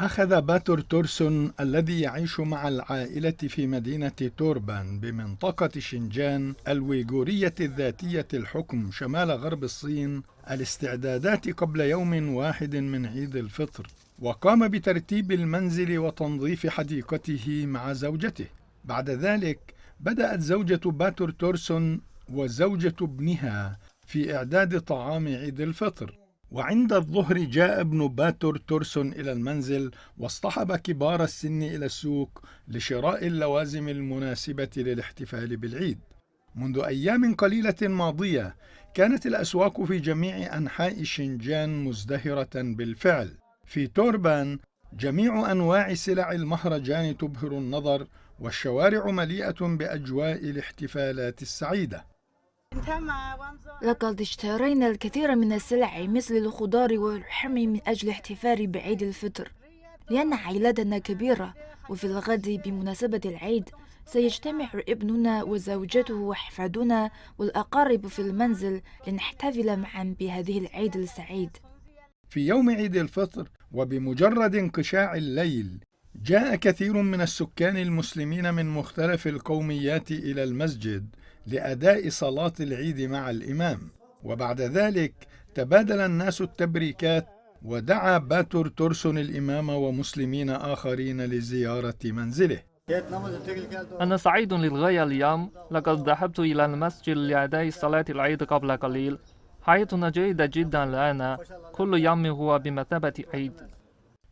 أخذ باتور تورسون الذي يعيش مع العائلة في مدينة توربان بمنطقة شنجان الويغورية الذاتية الحكم شمال غرب الصين الاستعدادات قبل يوم واحد من عيد الفطر وقام بترتيب المنزل وتنظيف حديقته مع زوجته بعد ذلك بدأت زوجة باتور تورسون وزوجة ابنها في إعداد طعام عيد الفطر وعند الظهر جاء ابن باتور تورسون إلى المنزل واصطحب كبار السن إلى السوق لشراء اللوازم المناسبة للاحتفال بالعيد منذ أيام قليلة ماضية كانت الأسواق في جميع أنحاء شنجان مزدهرة بالفعل في توربان جميع أنواع سلع المهرجان تبهر النظر والشوارع مليئة بأجواء الاحتفالات السعيدة لقد اشترينا الكثير من السلع مثل الخضار واللحم من أجل الاحتفال بعيد الفطر لأن عائلتنا كبيرة وفي الغد بمناسبة العيد سيجتمع ابننا وزوجته وأحفادنا والأقارب في المنزل لنحتفل معا بهذه العيد السعيد في يوم عيد الفطر وبمجرد انقشاع الليل جاء كثير من السكان المسلمين من مختلف القوميات إلى المسجد لأداء صلاة العيد مع الإمام وبعد ذلك تبادل الناس التبريكات ودعا باتور تورسون الإمام ومسلمين آخرين لزيارة منزله أنا سعيد للغاية اليوم لقد ذهبت إلى المسجد لأداء صلاة العيد قبل قليل حياتنا جيدة جدا الآن كل يوم هو بمثابة عيد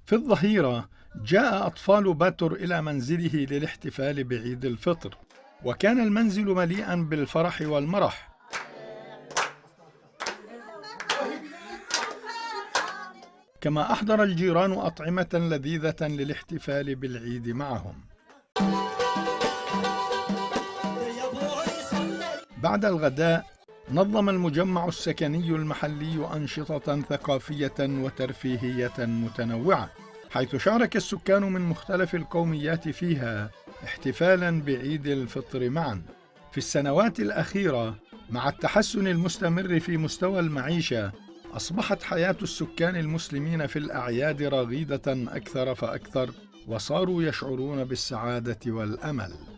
في الظهيرة جاء أطفال باتور إلى منزله للاحتفال بعيد الفطر وكان المنزل مليئا بالفرح والمرح كما أحضر الجيران أطعمة لذيذة للاحتفال بالعيد معهم بعد الغداء نظم المجمع السكني المحلي أنشطة ثقافية وترفيهية متنوعة حيث شارك السكان من مختلف القوميات فيها احتفالا بعيد الفطر معا في السنوات الاخيره مع التحسن المستمر في مستوى المعيشه اصبحت حياه السكان المسلمين في الاعياد رغيده اكثر فاكثر وصاروا يشعرون بالسعاده والامل